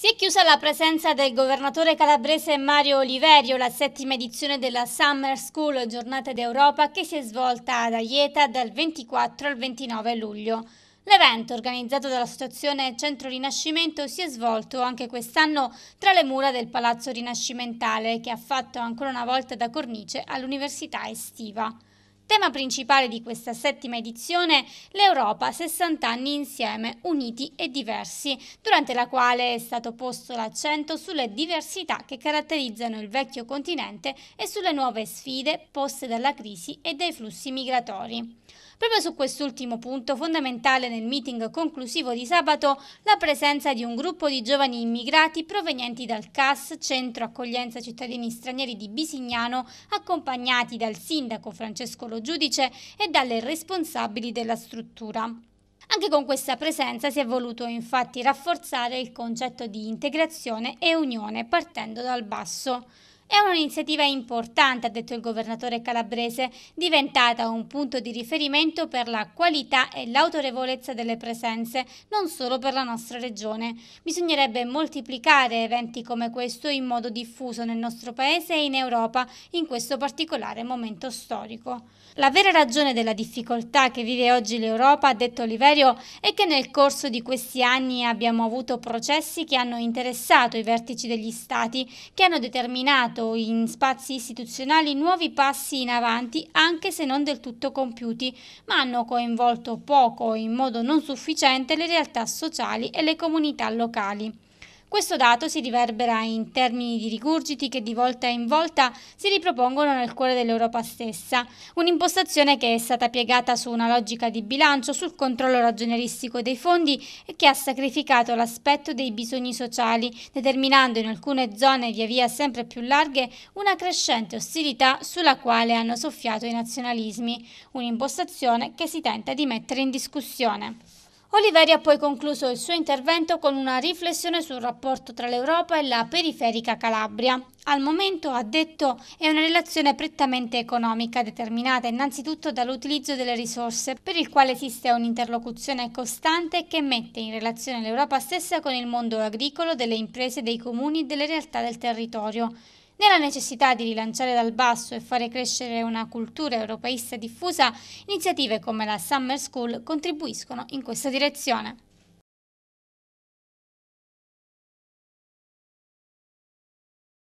Si è chiusa la presenza del governatore calabrese Mario Oliverio, la settima edizione della Summer School Giornate d'Europa che si è svolta ad Aieta dal 24 al 29 luglio. L'evento, organizzato dall'Associazione Centro Rinascimento, si è svolto anche quest'anno tra le mura del Palazzo Rinascimentale, che ha fatto ancora una volta da cornice all'Università Estiva. Tema principale di questa settima edizione, l'Europa 60 anni insieme, uniti e diversi, durante la quale è stato posto l'accento sulle diversità che caratterizzano il vecchio continente e sulle nuove sfide poste dalla crisi e dai flussi migratori. Proprio su quest'ultimo punto, fondamentale nel meeting conclusivo di sabato, la presenza di un gruppo di giovani immigrati provenienti dal CAS, Centro Accoglienza Cittadini Stranieri di Bisignano, accompagnati dal sindaco Francesco Lo singolo giudice e dalle responsabili della struttura. Anche con questa presenza si è voluto infatti rafforzare il concetto di integrazione e unione partendo dal basso. È un'iniziativa importante, ha detto il governatore calabrese, diventata un punto di riferimento per la qualità e l'autorevolezza delle presenze, non solo per la nostra regione. Bisognerebbe moltiplicare eventi come questo in modo diffuso nel nostro paese e in Europa in questo particolare momento storico. La vera ragione della difficoltà che vive oggi l'Europa, ha detto Oliverio, è che nel corso di questi anni abbiamo avuto processi che hanno interessato i vertici degli stati, che hanno determinato dato in spazi istituzionali nuovi passi in avanti anche se non del tutto compiuti, ma hanno coinvolto poco e in modo non sufficiente le realtà sociali e le comunità locali. Questo dato si riverbera in termini di rigurgiti che di volta in volta si ripropongono nel cuore dell'Europa stessa, un'impostazione che è stata piegata su una logica di bilancio, sul controllo ragionieristico dei fondi e che ha sacrificato l'aspetto dei bisogni sociali, determinando in alcune zone via via sempre più larghe una crescente ostilità sulla quale hanno soffiato i nazionalismi, un'impostazione che si tenta di mettere in discussione. Oliveri ha poi concluso il suo intervento con una riflessione sul rapporto tra l'Europa e la periferica Calabria. Al momento, ha detto, è una relazione prettamente economica, determinata innanzitutto dall'utilizzo delle risorse, per il quale esiste un'interlocuzione costante che mette in relazione l'Europa stessa con il mondo agricolo, delle imprese, dei comuni e delle realtà del territorio. Nella necessità di rilanciare dal basso e fare crescere una cultura europeista diffusa, iniziative come la Summer School contribuiscono in questa direzione.